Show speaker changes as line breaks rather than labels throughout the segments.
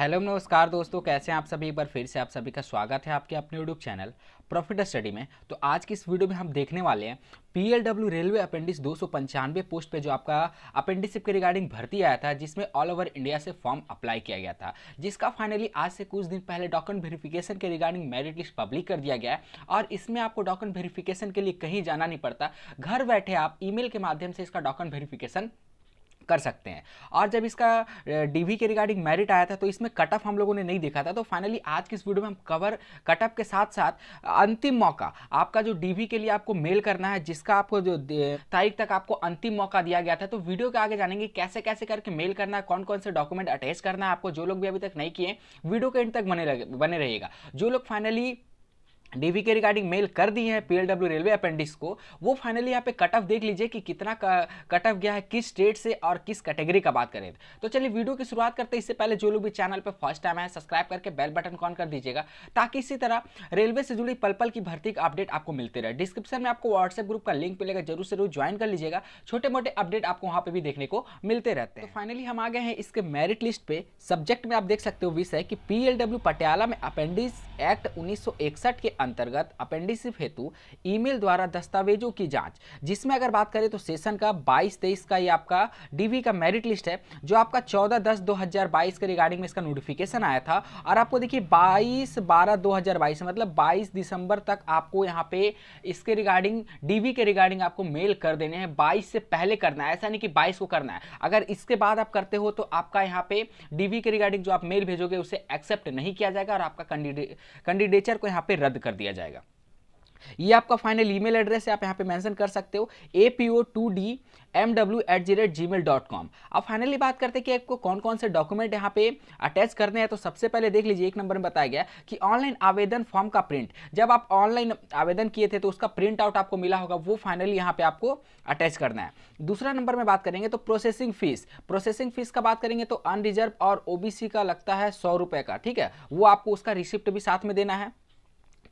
hello नमस्कार दोस्तों कैसे हैं आप सभी एक बार फिर से आप सभी का स्वागत है आपके अपने यूट्यूब चैनल प्रॉफिट स्टडी में तो आज की इस वीडियो में हम देखने वाले हैं पीएलडब्ल्यू रेलवे अपेंडिक्स दो पोस्ट पे जो आपका अपेंडिसिप के रिगार्डिंग भर्ती आया था जिसमें ऑल ओवर इंडिया से फॉर्म अप्लाई किया गया था जिसका फाइनली आज से कुछ दिन पहले डॉक्यूमेंट वेरिफिकेशन के रिगार्डिंग मेरिट लिस्ट पब्लिक कर दिया गया है और इसमें आपको डॉक्यूमेंट वेरिफिकेशन के लिए कहीं जाना नहीं पड़ता घर बैठे आप ई के माध्यम से इसका डॉक्यूमेंट वेरिफिकेशन कर सकते हैं और जब इसका डीवी के रिगार्डिंग मेरिट आया था तो इसमें कट ऑफ हम लोगों ने नहीं देखा था तो फाइनली आज की इस वीडियो में हम कवर कट ऑफ के साथ साथ अंतिम मौका आपका जो डीवी के लिए आपको मेल करना है जिसका आपको जो तारीख तक आपको अंतिम मौका दिया गया था तो वीडियो के आगे जानेंगे कैसे कैसे करके मेल करना है कौन कौन से डॉक्यूमेंट अटैच करना है आपको जो लोग भी अभी तक नहीं किए वीडियो के एंड तक बने बने रहेगा जो लोग फाइनली डीवी के रिगार्डिंग मेल कर दिए हैं पीएलडब्ल्यू रेलवे अपेंडिक्स को वो फाइनली यहाँ पे कट ऑफ देख लीजिए कि कितना कट ऑफ गया है किस स्टेट से और किस कैटेगरी का बात करें तो चलिए वीडियो की शुरुआत करते हैं इससे पहले जो लोग भी चैनल पर फर्स्ट टाइम है सब्सक्राइब करके बेल बटन ऑन कर दीजिएगा ताकि इसी तरह रेलवे से जुड़ी पल पल की भर्ती का अपडेट आपको मिलते रहे डिस्क्रिप्शन में आपको व्हाट्सएप ग्रुप का लिंक मिलेगा जरूर से जरूर ज्वाइन कर लीजिएगा छोटे मोटे अपडेट आपको वहाँ पर भी देखने को मिलते रहते हैं तो फाइनली हम आ गए हैं इसके मेरिट लिस्ट पे सब्जेक्ट में आप देख सकते हो विषय कि पी पटियाला में अपेंडिक्स एक्ट उन्नीस के अंतर्गत अपेंडिसिप हेतु ईमेल द्वारा दस्तावेजों की जांच जिसमें अगर बात करें तो सेशन का 22 तेईस का ये आपका डीवी का मेरिट लिस्ट है जो आपका 14 दस 2022 के रिगार्डिंग में इसका नोटिफिकेशन आया था और आपको देखिए 22 बारह 2022 मतलब 22 दिसंबर तक आपको यहाँ पे इसके रिगार्डिंग डीवी के रिगार्डिंग आपको मेल कर देने हैं बाईस से पहले करना है ऐसा नहीं कि बाईस को करना है अगर इसके बाद आप करते हो तो आपका यहाँ पे डीवी के रिगार्डिंग जो आप मेल भेजोगे उसे एक्सेप्ट नहीं किया जाएगा और आपका कैंडिडेचर को यहाँ पे रद्द कर कर दिया जाएगा ये आपका फाइनल ईमेल एड्रेस है आप यहाँ पे मेंशन कर सकते हो A P O two D M W at G rate gmail dot com अब फाइनली बात करते हैं कि आपको कौन कौन से डॉक्यूमेंट यहाँ पे अटैच करने हैं तो सबसे पहले देख लीजिए एक नंबर में बताया गया कि ऑनलाइन आवेदन फॉर्म का प्रिंट जब आप ऑनलाइन आवेदन किए थे तो उसका प्रिंट आउट आपको मिला होगा वो फाइनली यहाँ पे आपको अटैच करना है दूसरा नंबर में बात करेंगे तो प्रोसेसिंग फीस प्रोसेसिंग फीस का बात करेंगे तो अनरिजर्व और ओ का लगता है सौ का ठीक है वो आपको उसका रिसिप्ट भी साथ में देना है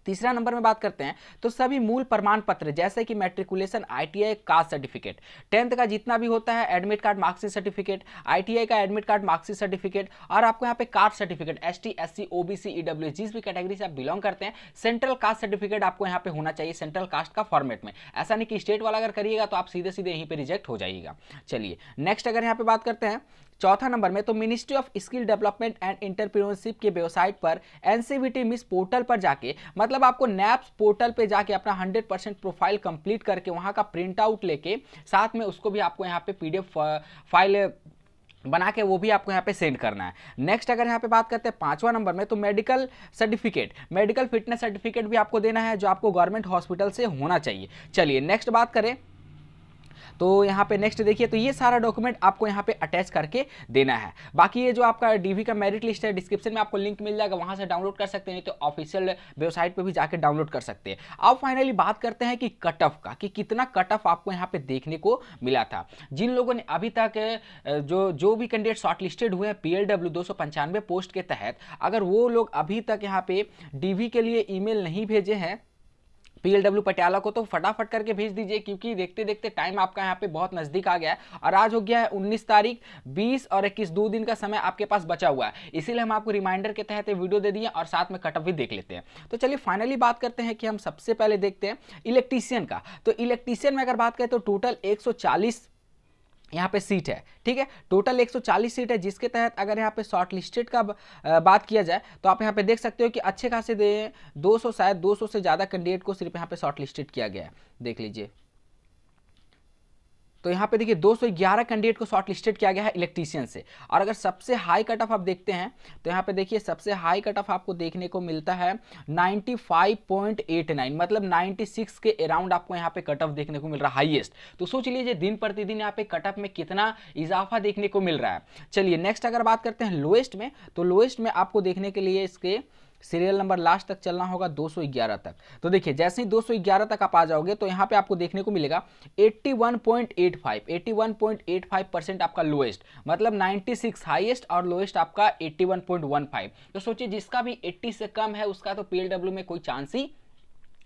तीसरा नंबर में बात करते हैं तो सभी मूल प्रमाण पत्र जैसे कि matriculation ITI caste certificate tenth का जितना भी होता है admit card marksheet certificate ITI का एडमिट कार्ड मार्क्सिट सर्टिफिकेट और आपको यहाँ पे caste certificate S T S C OBC EW जिस भी कैटेगरी से आप बिलोंग करते हैं सेंट्रल कास्ट सर्टिफिकेट आपको यहाँ पे होना चाहिए सेंट्रल कास्ट का फॉर्मेट में ऐसा नहीं कि स्टेट वाला अगर करिएगा तो आप सीधे सीधे यहीं पर रिजेक्ट हो जाइएगा चलिए नेक्स्ट अगर यहाँ पे बात करते हैं चौथा नंबर में तो ministry of skill development and entrepreneurship की वेबसाइट पर एनसीबीटी मिस पोर्टल पर जाके मतलब आपको नैप्स पोर्टल पर जाके अपना हंड्रेड प्रोफाइल कंप्लीट करके वहाँ का प्रिंट आउट लेके साथ में उसको भी आपको यहाँ पे पीडीएफ फाइल बना के वो भी आपको यहाँ पे सेंड करना है नेक्स्ट अगर यहाँ पे बात करते हैं पांचवा नंबर में तो medical certificate medical fitness certificate भी आपको देना है जो आपको गवर्नमेंट हॉस्पिटल से होना चाहिए चलिए नेक्स्ट बात करें तो यहाँ पे नेक्स्ट देखिए तो ये सारा डॉक्यूमेंट आपको यहाँ पे अटैच करके देना है बाकी ये जो आपका डीवी का मेरिट लिस्ट है डिस्क्रिप्शन में आपको लिंक मिल जाएगा वहाँ से डाउनलोड कर सकते हैं तो ऑफिशियल वेबसाइट पर भी जाकर डाउनलोड कर सकते हैं अब फाइनली बात करते हैं कि कट ऑफ का कि कितना कट ऑफ आपको यहाँ पे देखने को मिला था जिन लोगों ने अभी तक जो जो भी कैंडिडेट शॉर्ट लिस्टेड हुए हैं पी एल पोस्ट के तहत अगर वो लोग अभी तक यहाँ पे वी के लिए मेल नहीं भेजे हैं पीएलडब्ल्यू पटियाला को तो फटाफट करके भेज दीजिए क्योंकि देखते देखते टाइम आपका यहाँ पे बहुत नज़दीक आ गया है और आज हो गया है 19 तारीख 20 और 21 दो दिन का समय आपके पास बचा हुआ है इसीलिए हम आपको रिमाइंडर के तहत वीडियो दे दिए और साथ में कटअप भी देख लेते हैं तो चलिए फाइनली बात करते हैं कि हम सबसे पहले देखते हैं इलेक्ट्रीशियन का तो इलेक्ट्रीशियन में अगर बात करें तो टोटल एक यहाँ पे सीट है ठीक है टोटल 140 सीट है जिसके तहत अगर यहाँ पे शॉर्ट लिस्टेड का बात किया जाए तो आप यहाँ पे देख सकते हो कि अच्छे खासे दे 200 शायद 200 से ज़्यादा कैंडिडेट को सिर्फ यहाँ पे शॉर्ट लिस्टेड किया गया है देख लीजिए तो यहाँ पे देखिए 211 कैंडिडेट को शॉर्टलिस्टेड किया गया है इलेक्ट्रीशियन से और अगर सबसे हाई कट ऑफ आप देखते हैं तो यहाँ पे देखिए सबसे हाई कट ऑफ आपको देखने को मिलता है 95.89 मतलब 96 के अराउंड आपको यहाँ पे कट ऑफ देखने को मिल रहा है हाईएस्ट तो सोच लीजिए दिन प्रतिदिन यहाँ पे कट ऑफ में कितना इजाफा देखने को मिल रहा है चलिए नेक्स्ट अगर बात करते हैं लोएस्ट में तो लोएस्ट में आपको देखने के लिए इसके सीरियल नंबर लास्ट तक चलना होगा 211 तक तो देखिए जैसे ही 211 तक आप आ जाओगे तो यहाँ पे आपको देखने को मिलेगा 81.85 81.85 परसेंट आपका लोएस्ट मतलब 96 हाईएस्ट और लोएस्ट आपका 81.15 तो सोचिए जिसका भी 80 से कम है उसका तो पीएलडब्ल्यू में कोई चांस ही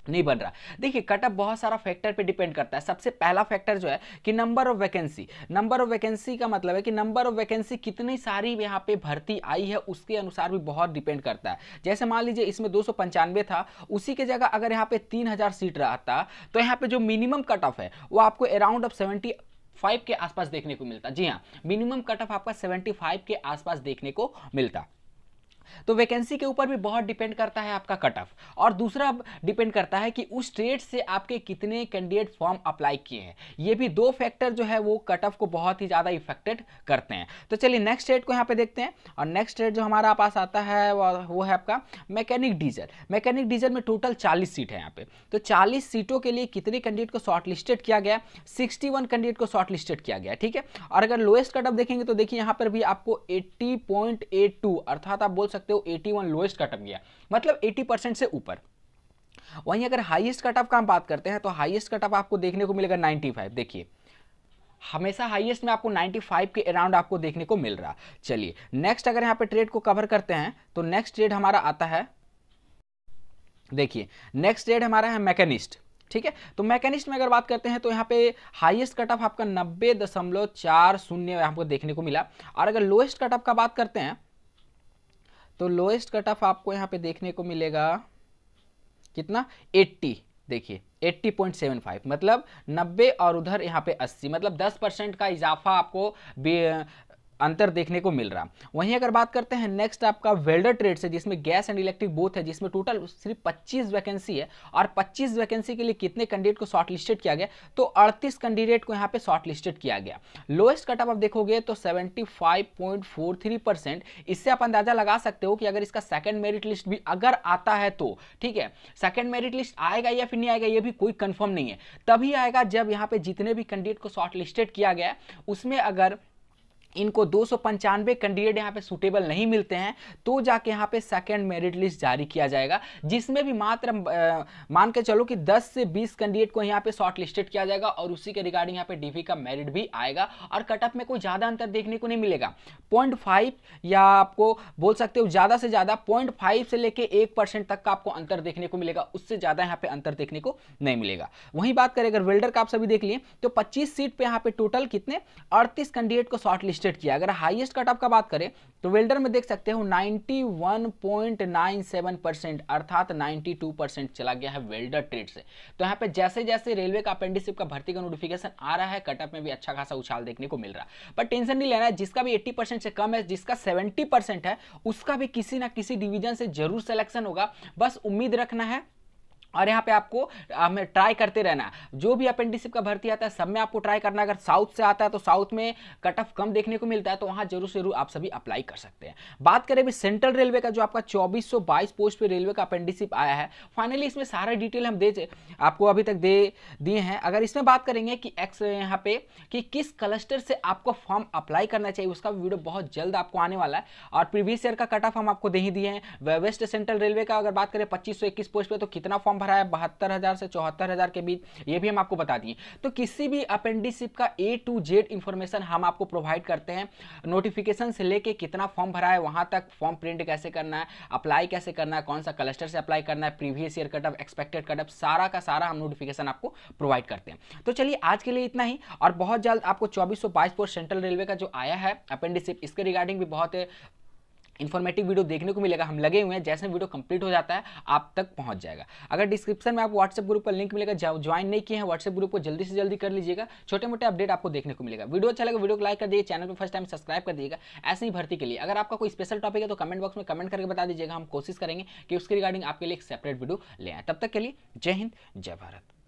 नहीं बन रहा देखिए कटअप बहुत सारा फैक्टर पे डिपेंड करता है सबसे पहला फैक्टर जो है कि number of vacancy number of vacancy का मतलब है कि नंबर ऑफ वैकेंसी कितनी सारी यहाँ पे भर्ती आई है उसके अनुसार भी बहुत डिपेंड करता है जैसे मान लीजिए इसमें दो था उसी के जगह अगर यहाँ पे तीन सीट रहा था तो यहाँ पे जो मिनिमम कट ऑफ है वो आपको अराउंड ऑफ सेवेंटी फाइव के आसपास देखने को मिलता जी हाँ मिनिमम कट ऑफ आपका सेवेंटी फाइव के आसपास देखने को मिलता तो वैकेंसी के ऊपर भी बहुत डिपेंड करता है आपका कट ऑफ और दूसरा डिपेंड करता है कि उस स्टेट से आपके कितने कैंडिडेट फॉर्म अप्लाई किए हैं ये भी दो फैक्टर जो है वो कट ऑफ को बहुत ही ज़्यादा इफेक्टेड करते हैं तो चलिए नेक्स्ट स्टेट को यहाँ पे देखते हैं और नेक्स्ट स्टेट जो हमारा पास आता है वो है आपका मैकेनिक डीजल मैकेनिक डीजल में टोटल चालीस सीट है यहाँ पे तो चालीस सीटों के लिए कितने कैंडिडेट को शॉर्टलिस्टेड किया गया सिक्सटी कैंडिडेट को शॉर्टलिस्टेड किया गया ठीक है और अगर लोएस्ट कट ऑफ देखेंगे तो देखिए यहाँ पर भी आपको एट्टी अर्थात आप बोल सकते हो 81 लोएस्ट कट ऑफ गया मतलब 80 परसेंट से ऊपर वहीं अगर हाईएस्ट कट ऑफ का हम बात करते हैं तो हाईएस्ट कट ऑफ आपको देखने को मिलेगा 95 देखिए हमेशा हाईएस्ट में आपको 95 के अराउंड आपको देखने को मिल रहा चलिए नेक्स्ट अगर यहाँ पे ट्रेड को कवर करते हैं तो नेक्स्ट ट्रेड हमारा आता है देखिए नेक्स्ट ट्रेड हमारा है मैकेनिस्ट ठीक है तो मैकेनिस्ट में अगर बात करते हैं तो यहाँ पे हाईएस्ट कट ऑफ आपका नब्बे दशमलव चार शून्य आपको देखने को मिला और अगर लोएस्ट कट ऑफ का बात करते हैं तो लोएस्ट कट ऑफ आपको यहाँ पे देखने को मिलेगा कितना 80 देखिए 80.75 मतलब 90 और उधर यहाँ पे 80 मतलब 10 परसेंट का इजाफा आपको अंतर देखने को मिल रहा वहीं अगर बात करते हैं नेक्स्ट आपका वेल्डर ट्रेड से जिसमें गैस एंड इलेक्ट्रिक बोथ है जिसमें टोटल सिर्फ पच्चीस वैकेंसी है और पच्चीस वैकेंसी के लिए कितने कैंडिडेट को शॉर्टलिस्टेड किया गया तो अड़तीस कैंडिडेट को यहाँ पे शॉर्टलिस्टेड किया गया लोएस्ट कटअप आप देखोगे तो सेवेंटी परसेंट इससे आप अंदाजा लगा सकते हो कि अगर इसका सेकेंड मेरिट लिस्ट भी अगर आता है तो ठीक है सेकेंड मेरिट लिस्ट आएगा या फिर नहीं आएगा ये भी कोई कंफर्म नहीं है तभी आएगा जब यहाँ पे जितने भी कैंडिडेट को शॉर्टलिस्टेड किया गया उसमें अगर इनको दो कैंडिडेट यहाँ पे सुटेबल नहीं मिलते हैं तो जाके यहाँ पे सेकेंड मेरिट लिस्ट जारी किया जाएगा जिसमें भी मात्र मान के चलो कि 10 से 20 कैंडिडेट को यहाँ पे शॉर्ट लिस्टेड किया जाएगा और उसी के रिगार्डिंग यहाँ पे डीवी का मेरिट भी आएगा और कटअप में कोई ज़्यादा अंतर देखने को नहीं मिलेगा पॉइंट या आपको बोल सकते हो ज़्यादा से ज़्यादा पॉइंट से लेकर एक तक का आपको अंतर देखने को मिलेगा उससे ज़्यादा यहाँ पे अंतर देखने को नहीं मिलेगा वहीं बात करें अगर वेल्डर का आप सभी देख लिए तो पच्चीस सीट पर यहाँ पे टोटल कितने अड़तीस कैंडिडेट को शॉर्ट लिस्ट रजिस्टर्ड किया अगर हाईएस्ट कट ऑफ का बात करें तो वेल्डर में देख सकते हो 91.97 परसेंट अर्थात 92 परसेंट चला गया है वेल्डर ट्रेड से तो यहाँ पे जैसे जैसे रेलवे का अपेंडिसिप का भर्ती का नोटिफिकेशन आ रहा है कटअप में भी अच्छा खासा उछाल देखने को मिल रहा है पर टेंशन नहीं लेना है जिसका भी एट्टी से कम है जिसका सेवेंटी है उसका भी किसी ना किसी डिविजन से जरूर सेलेक्शन होगा बस उम्मीद रखना है और यहाँ पे आपको हमें ट्राई करते रहना जो भी अपेंडिसिप का भर्ती आता है सब में आपको ट्राई करना अगर साउथ से आता है तो साउथ में कट ऑफ कम देखने को मिलता है तो वहाँ जरूर जरूर आप सभी अप्लाई कर सकते हैं बात करें अभी सेंट्रल रेलवे का जो आपका 2422 पोस्ट पे रेलवे का अपेंडिसिप आया है फाइनली इसमें सारा डिटेल हम दे आपको अभी तक दे दिए हैं अगर इसमें बात करेंगे कि एक्स यहाँ पे कि किस क्लस्टर से आपको फॉर्म अप्लाई करना चाहिए उसका वीडियो बहुत जल्द आपको आने वाला है और प्रीवियस ईयर का कट ऑफ हम आपको दे ही दिए हैं वेस्ट सेंट्रल रेलवे का अगर बात करें पच्चीस पोस्ट पर तो कितना फॉर्म भरा है बहत्तर हज़ार से चौहत्तर हज़ार के बीच ये भी हम आपको बता दिए तो किसी भी अपेंडिसिप का ए टू जेड इंफॉर्मेशन हम आपको प्रोवाइड करते हैं नोटिफिकेशन से लेके कितना फॉर्म भरा है वहां तक फॉर्म प्रिंट कैसे करना है अप्लाई कैसे करना है कौन सा क्लस्टर से अप्लाई करना है previous year cutoff expected cutoff सारा का सारा हम नोटिफिकेशन आपको प्रोवाइड करते हैं तो चलिए आज के लिए इतना ही और बहुत जल्द आपको चौबीस सौ सेंट्रल रेलवे का जो आया है अपेंडिसिप इसके रिगार्डिंग भी बहुत इन्फॉर्मेटिव वीडियो देखने को मिलेगा हम लगे हुए हैं जैसे वीडियो कंप्लीट हो जाता है आप तक पहुंच जाएगा अगर डिस्क्रिप्शन में आप व्हाट्सएप ग्रुप पर लिंक मिलेगा ज्वाइन नहीं किए हैं व्हाट्सएप ग्रुप को जल्दी से जल्दी कर लीजिएगा छोटे मोटे अपडेट आपको देखने को मिलेगा वीडियो अच्छा लगेगा वीडियो को लाइक कर दिए चैनल पर फर्स्ट टाइम सब्सक्राइब कर दिएगा ऐसे ही भर्ती के लिए अगर आपका कोई स्पेशल टॉपिक है तो कमेंट बॉक्स में कमेंट करके बता दीजिएगा हम कोशिश करेंगे कि उसके रिगार्डिंग आपके लिए एक सेपरेट वीडियो ले आए तब तक के लिए जय हिंद जय भारत